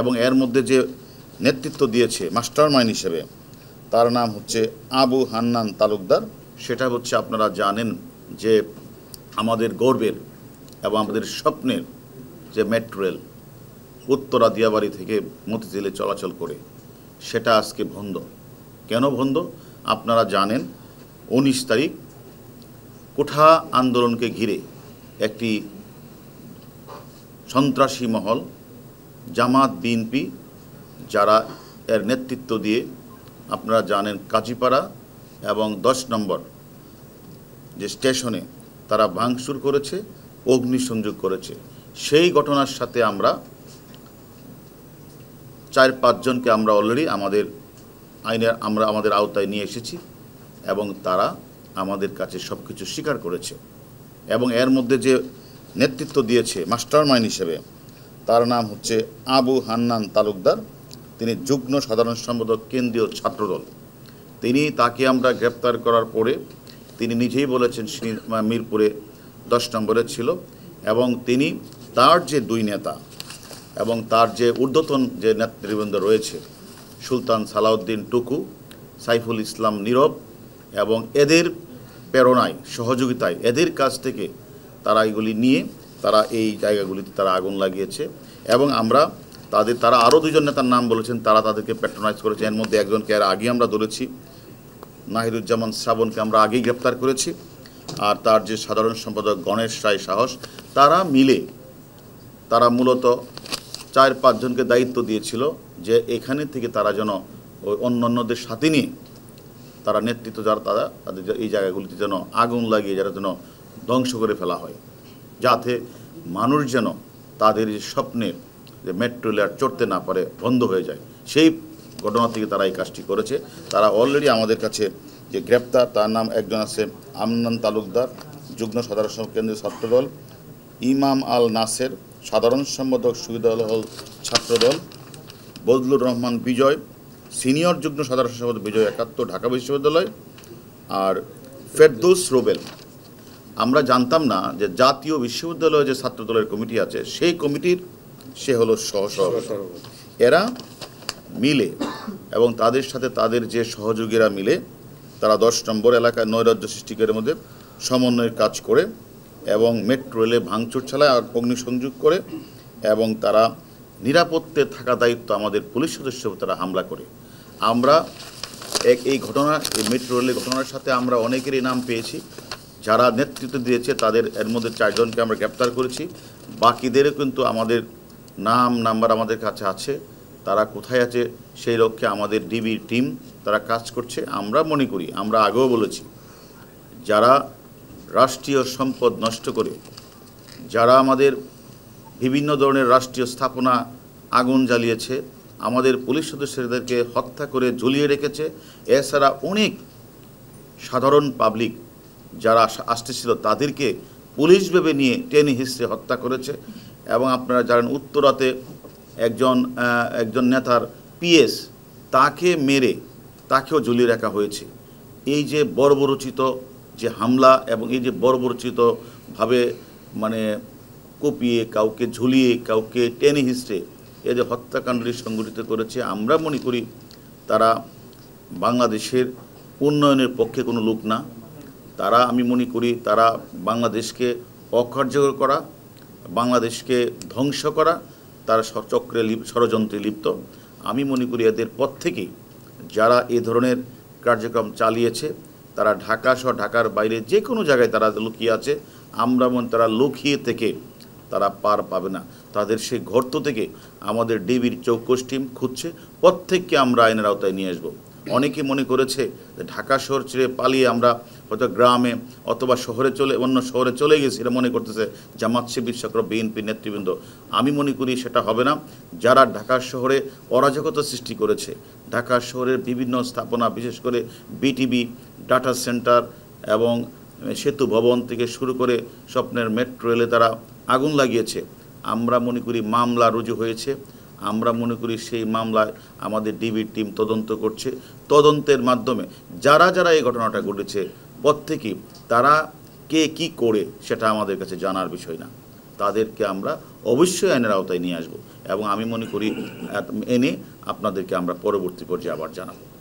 এবং এর মধ্যে যে নেতৃত্ব দিয়েছে মাস্টার মাইন্ড হিসেবে তার নাম হচ্ছে আবু হান্নান তালুকদার সেটা হচ্ছে আপনারা জানেন যে আমাদের গর্বের এবং আমাদের স্বপ্নের যে মেট্রো রেল উত্তরা দিয়াবাড়ি থেকে মতিঝিলে চলাচল করে সেটা আজকে বন্ধ কেন বন্ধ আপনারা জানেন উনিশ তারিখ কোঠা আন্দোলনকে ঘিরে একটি সন্ত্রাসী মহল জামাত বিএনপি যারা এর নেতৃত্ব দিয়ে আপনারা জানেন কাজীপাড়া এবং দশ নম্বর যে স্টেশনে তারা ভাঙচুর করেছে অগ্নিসংযোগ করেছে সেই ঘটনার সাথে আমরা চার পাঁচজনকে আমরা অলরেডি আমাদের আইনের আমরা আমাদের আওতায় নিয়ে এসেছি এবং তারা আমাদের কাছে সব কিছু স্বীকার করেছে এবং এর মধ্যে যে নেতৃত্ব দিয়েছে মাস্টার মাইন্ড হিসেবে তার নাম হচ্ছে আবু হান্নান তালুকদার তিনি যুগ্ম সাধারণ সম্পাদক কেন্দ্রীয় ছাত্রদল তিনি তাকে আমরা গ্রেপ্তার করার পরে তিনি নিজেই বলেছেন মিরপুরে দশ নম্বরে ছিল এবং তিনি তার যে দুই নেতা এবং তার যে ঊর্ধ্বতন যে নেতৃবৃন্দ রয়েছে সুলতান সালাউদ্দিন টুকু সাইফুল ইসলাম নীরব এবং এদের প্রেরণায় সহযোগিতায় এদের কাছ থেকে তারা এগুলি নিয়ে তারা এই জায়গাগুলিতে তারা আগুন লাগিয়েছে এবং আমরা তাদের তারা আরও দুজন নেতার নাম বলেছেন তারা তাদেরকে প্যাট্রোনাইজ করেছে এর মধ্যে একজনকে আর আগে আমরা ধরেছি নাহিদুজ্জামান শ্রাবণকে আমরা আগেই গ্রেপ্তার করেছি আর তার যে সাধারণ সম্পাদক গণেশ রায় সাহস তারা মিলে তারা মূলত চার পাঁচজনকে দায়িত্ব দিয়েছিল যে এখানে থেকে তারা যেন ওই অন্যান্যদের সাথে নিয়ে তারা নেতৃত্ব যারা তারা তাদের এই জায়গাগুলিতে যেন আগুন লাগিয়ে যারা যেন ধ্বংস করে ফেলা হয় যাতে মানুষ যেন তাদের স্বপ্নে যে মেট্রো রেল চড়তে না পারে বন্ধ হয়ে যায় সেই ঘটনা থেকে তারা এই কাজটি করেছে তারা অলরেডি আমাদের কাছে যে গ্রেপ্তার তার নাম একজন আছে আমনান তালুকদার যুগ্ম সাধারণ কেন্দ্রীয় ছাত্রদল ইমাম আল নাসের সাধারণ সম্পাদক সুবিধা হল ছাত্রদল বদলুর রহমান বিজয় সিনিয়র যুগ্ম সাধারণ সম্পাদক বিজয় একাত্তর ঢাকা বিশ্ববিদ্যালয় আর ফেরদৌস রোবেল আমরা জানতাম না যে জাতীয় বিশ্ববিদ্যালয়ে যে ছাত্রদলের কমিটি আছে সেই কমিটির সে হলো সহসভাপতি এরা মিলে এবং তাদের সাথে তাদের যে সহযোগীরা মিলে তারা দশ নম্বর এলাকায় নৈরাজ্য সৃষ্টিকারের মধ্যে সমন্বয়ের কাজ করে এবং মেট্রো রেলে ভাঙচুর আর অগ্নিসংযোগ করে এবং তারা নিরাপত্তে থাকা দায়িত্ব আমাদের পুলিশ সদস্য তারা হামলা করে আমরা এক এই ঘটনা এই মেট্রো রেলের ঘটনার সাথে আমরা অনেকেরই নাম পেয়েছি যারা নেতৃত্ব দিয়েছে তাদের এর মধ্যে চারজনকে আমরা গ্রেপ্তার করেছি বাকিদেরও কিন্তু আমাদের নাম নাম্বার আমাদের কাছে আছে তারা কোথায় আছে সেই লক্ষ্যে আমাদের ডিবি টিম তারা কাজ করছে আমরা মনে করি আমরা আগেও বলেছি যারা রাষ্ট্রীয় সম্পদ নষ্ট করে যারা আমাদের বিভিন্ন ধরনের রাষ্ট্রীয় স্থাপনা আগুন জ্বালিয়েছে আমাদের পুলিশ সদস্যদেরকে হত্যা করে ঝুলিয়ে রেখেছে এছাড়া অনেক সাধারণ পাবলিক যারা আসতেছিল তাদেরকে পুলিশ ভেবে নিয়ে টেনে হিসে হত্যা করেছে এবং আপনারা জানেন উত্তরাতে একজন একজন নেতার পিএস তাকে মেরে তাকেও ঝুলিয়ে রাখা হয়েছে এই যে বর্বরচিত যে হামলা এবং এই যে বর্বরচিতভাবে মানে কপিয়ে কাউকে ঝুলিয়ে কাউকে টেনে হিসড়ে এ যে হত্যাকাণ্ডটি সংগঠিত করেছে আমরা মনে করি তারা বাংলাদেশের উন্নয়নের পক্ষে কোনো লোক না তারা আমি মনে করি তারা বাংলাদেশকে অকার্যকর করা বাংলাদেশকে ধ্বংস করা তারা চক্রে ষড়যন্ত্রে লিপ্ত আমি মনে করি এদের পর থেকেই যারা এ ধরনের কার্যক্রম চালিয়েছে তারা ঢাকা সহ ঢাকার বাইরে যে কোনো জায়গায় তারা লুকিয়ে আছে আমরা মন তারা লুকিয়ে থেকে তারা পার পাবে না তাদের সেই ঘর্ত থেকে আমাদের ডিবির চৌকস টিম খুঁজছে প্রত্যেককে আমরা আইনের আওতায় নিয়ে আসবো অনেকে মনে করেছে ঢাকা শহর ছেড়ে পালিয়ে আমরা হয়তো গ্রামে অথবা শহরে চলে অন্য শহরে চলে গেছে এটা মনে করতেছে জামাত শিবির চক্র বিএনপি নেতৃবৃন্দ আমি মনে করি সেটা হবে না যারা ঢাকা শহরে অরাজকতা সৃষ্টি করেছে ঢাকা শহরের বিভিন্ন স্থাপনা বিশেষ করে বিটিবি ডাটা সেন্টার এবং সেতু ভবন থেকে শুরু করে স্বপ্নের মেট্রো রেলে তারা আগুন লাগিয়েছে আমরা মনে করি মামলা রুজু হয়েছে আমরা মনে করি সেই মামলায় আমাদের ডিবির টিম তদন্ত করছে তদন্তের মাধ্যমে যারা যারা এই ঘটনাটা ঘটেছে পর থেকে তারা কে কি করে সেটা আমাদের কাছে জানার বিষয় না তাদেরকে আমরা অবশ্যই আইনের আওতায় নিয়ে আসব এবং আমি মনে করি এনে আপনাদেরকে আমরা পরবর্তী পর্যায়ে আবার জানাবো